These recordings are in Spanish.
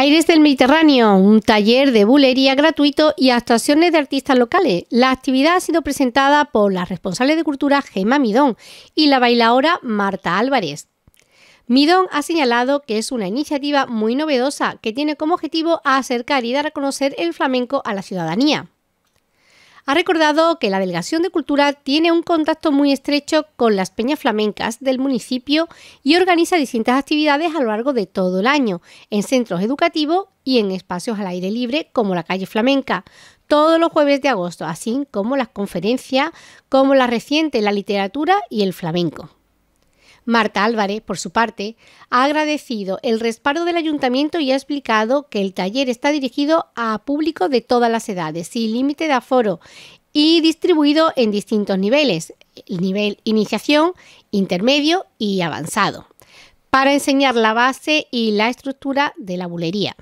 Aires del Mediterráneo, un taller de bulería gratuito y actuaciones de artistas locales. La actividad ha sido presentada por la responsable de cultura Gemma Midón y la bailaora Marta Álvarez. Midón ha señalado que es una iniciativa muy novedosa que tiene como objetivo acercar y dar a conocer el flamenco a la ciudadanía ha recordado que la Delegación de Cultura tiene un contacto muy estrecho con las peñas flamencas del municipio y organiza distintas actividades a lo largo de todo el año, en centros educativos y en espacios al aire libre como la calle flamenca, todos los jueves de agosto, así como las conferencias, como la reciente, la literatura y el flamenco. Marta Álvarez, por su parte, ha agradecido el respaldo del ayuntamiento y ha explicado que el taller está dirigido a público de todas las edades, sin límite de aforo y distribuido en distintos niveles, el nivel iniciación, intermedio y avanzado, para enseñar la base y la estructura de la bulería.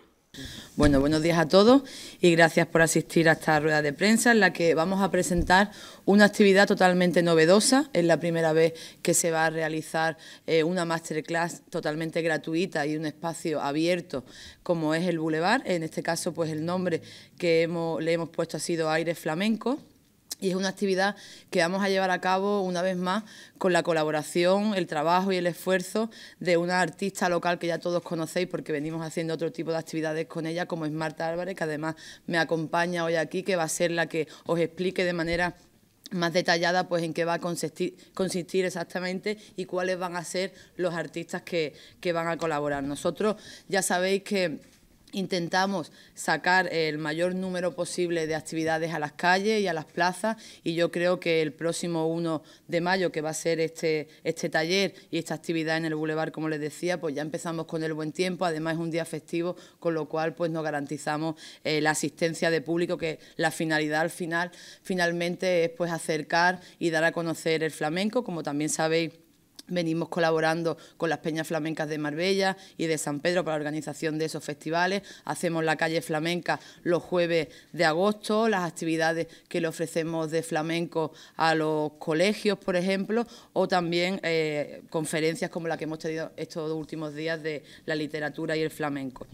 Bueno, buenos días a todos y gracias por asistir a esta rueda de prensa en la que vamos a presentar una actividad totalmente novedosa. Es la primera vez que se va a realizar eh, una masterclass totalmente gratuita y un espacio abierto como es el Boulevard. En este caso, pues el nombre que le hemos puesto ha sido Aire Flamenco. Y es una actividad que vamos a llevar a cabo una vez más con la colaboración, el trabajo y el esfuerzo de una artista local que ya todos conocéis porque venimos haciendo otro tipo de actividades con ella, como es Marta Álvarez, que además me acompaña hoy aquí, que va a ser la que os explique de manera más detallada pues en qué va a consistir, exactamente y cuáles van a ser los artistas que, que van a colaborar. Nosotros ya sabéis que Intentamos sacar el mayor número posible de actividades a las calles y a las plazas y yo creo que el próximo 1 de mayo, que va a ser este, este taller y esta actividad en el bulevar como les decía, pues ya empezamos con el buen tiempo, además es un día festivo, con lo cual pues nos garantizamos eh, la asistencia de público, que la finalidad al final finalmente es pues acercar y dar a conocer el flamenco, como también sabéis Venimos colaborando con las Peñas Flamencas de Marbella y de San Pedro para la organización de esos festivales. Hacemos la calle flamenca los jueves de agosto, las actividades que le ofrecemos de flamenco a los colegios, por ejemplo, o también eh, conferencias como la que hemos tenido estos últimos días de la literatura y el flamenco.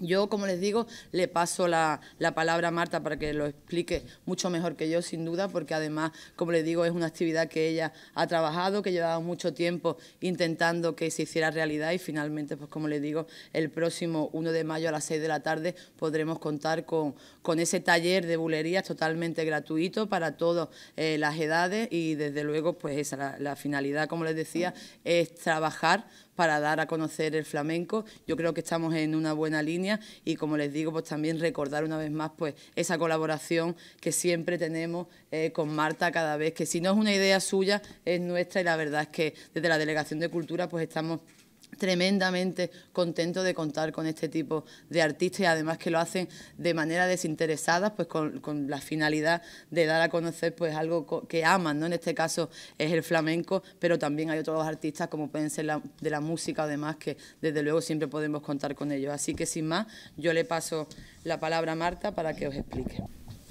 Yo, como les digo, le paso la, palabra a Marta para que lo explique mucho mejor que yo, sin duda, porque además, como les digo, es una actividad que ella ha trabajado, que llevaba mucho tiempo intentando que se hiciera realidad y finalmente, pues como les digo, el próximo 1 de mayo a las 6 de la tarde podremos contar con, con ese taller de bulerías totalmente gratuito para todas eh, las edades y desde luego, pues esa, la finalidad, como les decía, es trabajar para dar a conocer el flamenco. Yo creo que estamos en una buena línea y como les digo, pues también recordar una vez más pues esa colaboración que siempre tenemos eh, con Marta cada vez, que si no es una idea suya, es nuestra y la verdad es que desde la Delegación de Cultura pues estamos tremendamente contento de contar con este tipo de artistas y además que lo hacen de manera desinteresada, pues con, la finalidad de dar a conocer pues algo que aman, ¿no? En este caso es el flamenco, pero también hay otros artistas como pueden ser de la música o demás que desde luego siempre podemos contar con ellos. Así que sin más, yo le paso la palabra a Marta para que os explique.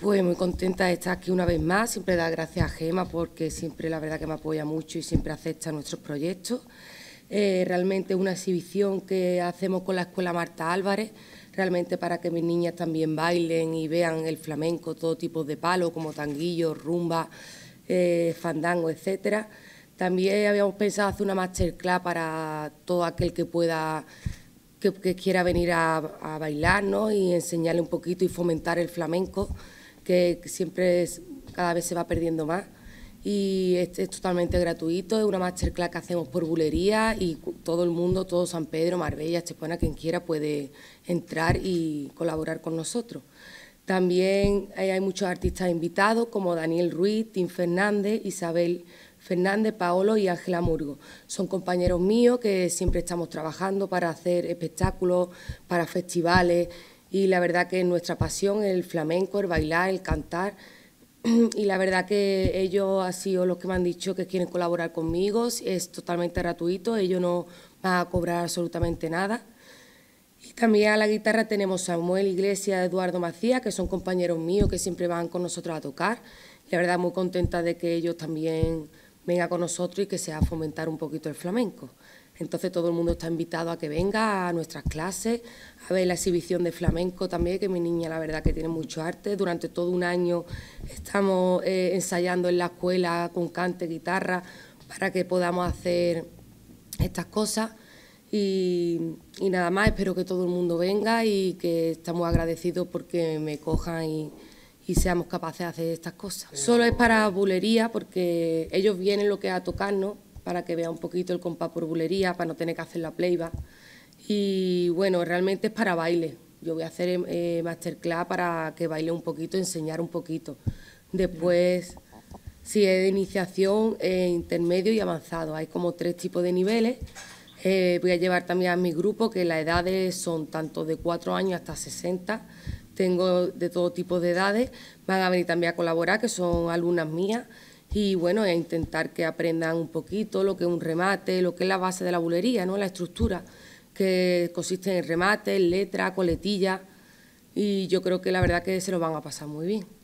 Pues muy contenta de estar aquí una vez más, siempre da gracias a Gema porque siempre la verdad que me apoya mucho y siempre acepta nuestros proyectos. Eh, realmente una exhibición que hacemos con la Escuela Marta Álvarez, realmente para que mis niñas también bailen y vean el flamenco, todo tipo de palos como tanguillo, rumba, eh, fandango, etcétera. También habíamos pensado hacer una masterclass para todo aquel que pueda que, quiera venir a, bailarnos y enseñarle un poquito y fomentar el flamenco, que siempre cada vez se va perdiendo más y es, totalmente gratuito, es una masterclass que hacemos por bulería y todo el mundo, todo San Pedro, Marbella, Estepona, quien quiera puede entrar y colaborar con nosotros. También eh, hay muchos artistas invitados como Daniel Ruiz, Tim Fernández, Isabel Fernández, Paolo y Ángela Murgo. Son compañeros míos que siempre estamos trabajando para hacer espectáculos, para festivales y la verdad que nuestra pasión, el flamenco, el bailar, el cantar, y la verdad que ellos han sido los que me han dicho que quieren colaborar conmigo, es totalmente gratuito, ellos no van a cobrar absolutamente nada. Y también a la guitarra tenemos Samuel Iglesias, Eduardo Macías, que son compañeros míos que siempre van con nosotros a tocar. La verdad muy contenta de que ellos también vengan con nosotros y que se sea fomentar un poquito el flamenco. Entonces todo el mundo está invitado a que venga a nuestras clases, a ver la exhibición de flamenco también, que mi niña la verdad que tiene mucho arte. Durante todo un año estamos eh, ensayando en la escuela con cante, guitarra, para que podamos hacer estas cosas. Y, nada más, espero que todo el mundo venga y que estamos agradecidos porque me cojan y, y seamos capaces de hacer estas cosas. Solo es para bulería porque ellos vienen lo que es a tocarnos, para que vea un poquito el compás por bulería, para no tener que hacer la playback. Y bueno, realmente es para baile. Yo voy a hacer eh, masterclass para que baile un poquito, enseñar un poquito. Después, si es de iniciación, eh, intermedio y avanzado. Hay como tres tipos de niveles. Eh, voy a llevar también a mi grupo, que las edades son tanto de 4 años hasta 60. Tengo de todo tipo de edades. Van a venir también a colaborar, que son alumnas mías y bueno, a e intentar que aprendan un poquito lo que es un remate, lo que es la base de la bulería, ¿no? la estructura que consiste en remate, letra, coletilla y yo creo que la verdad que se lo van a pasar muy bien.